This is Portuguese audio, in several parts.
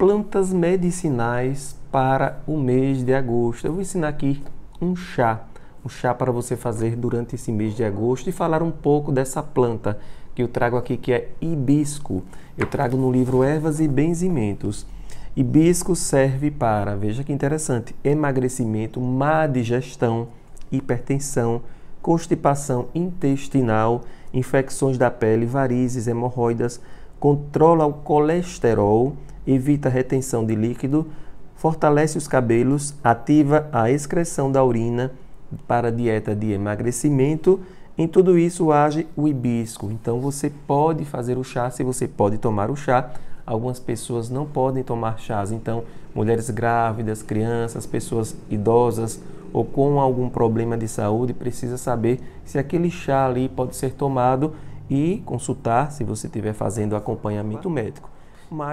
plantas medicinais para o mês de agosto. Eu vou ensinar aqui um chá, um chá para você fazer durante esse mês de agosto e falar um pouco dessa planta que eu trago aqui que é hibisco. Eu trago no livro Ervas e Benzimentos. Hibisco serve para, veja que interessante, emagrecimento, má digestão, hipertensão, constipação intestinal, infecções da pele, varizes, hemorroidas, controla o colesterol, evita a retenção de líquido, fortalece os cabelos, ativa a excreção da urina para dieta de emagrecimento. Em tudo isso age o hibisco. Então você pode fazer o chá, se você pode tomar o chá. Algumas pessoas não podem tomar chás, então mulheres grávidas, crianças, pessoas idosas ou com algum problema de saúde precisa saber se aquele chá ali pode ser tomado e consultar se você estiver fazendo acompanhamento médico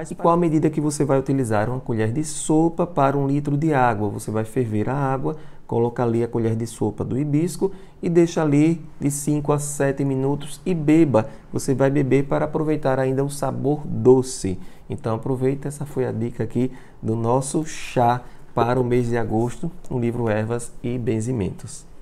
e qual a medida que você vai utilizar? Uma colher de sopa para um litro de água. Você vai ferver a água, coloca ali a colher de sopa do hibisco e deixa ali de 5 a 7 minutos e beba. Você vai beber para aproveitar ainda o sabor doce. Então aproveita, essa foi a dica aqui do nosso chá para o mês de agosto, no livro Ervas e Benzimentos.